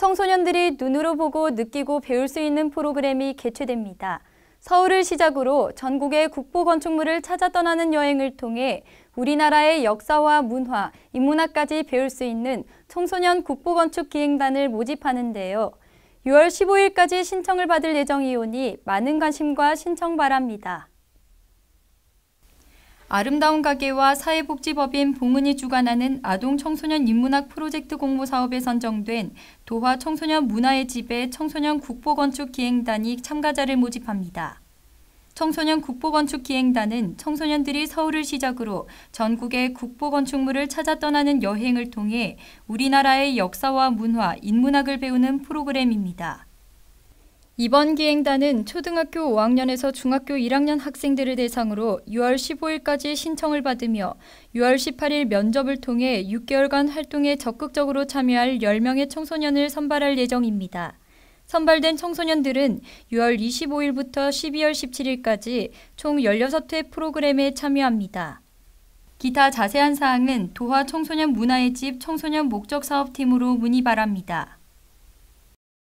청소년들이 눈으로 보고 느끼고 배울 수 있는 프로그램이 개최됩니다. 서울을 시작으로 전국의 국보 건축물을 찾아 떠나는 여행을 통해 우리나라의 역사와 문화, 인문학까지 배울 수 있는 청소년 국보 건축 기행단을 모집하는데요. 6월 15일까지 신청을 받을 예정이오니 많은 관심과 신청 바랍니다. 아름다운 가게와 사회복지법인 봉은이 주관하는 아동 청소년 인문학 프로젝트 공모 사업에 선정된 도화 청소년 문화의 집에 청소년 국보 건축 기행단이 참가자를 모집합니다. 청소년 국보 건축 기행단은 청소년들이 서울을 시작으로 전국의 국보 건축물을 찾아 떠나는 여행을 통해 우리나라의 역사와 문화, 인문학을 배우는 프로그램입니다. 이번 기행단은 초등학교 5학년에서 중학교 1학년 학생들을 대상으로 6월 15일까지 신청을 받으며 6월 18일 면접을 통해 6개월간 활동에 적극적으로 참여할 10명의 청소년을 선발할 예정입니다. 선발된 청소년들은 6월 25일부터 12월 17일까지 총 16회 프로그램에 참여합니다. 기타 자세한 사항은 도하 청소년 문화의 집 청소년 목적 사업팀으로 문의 바랍니다.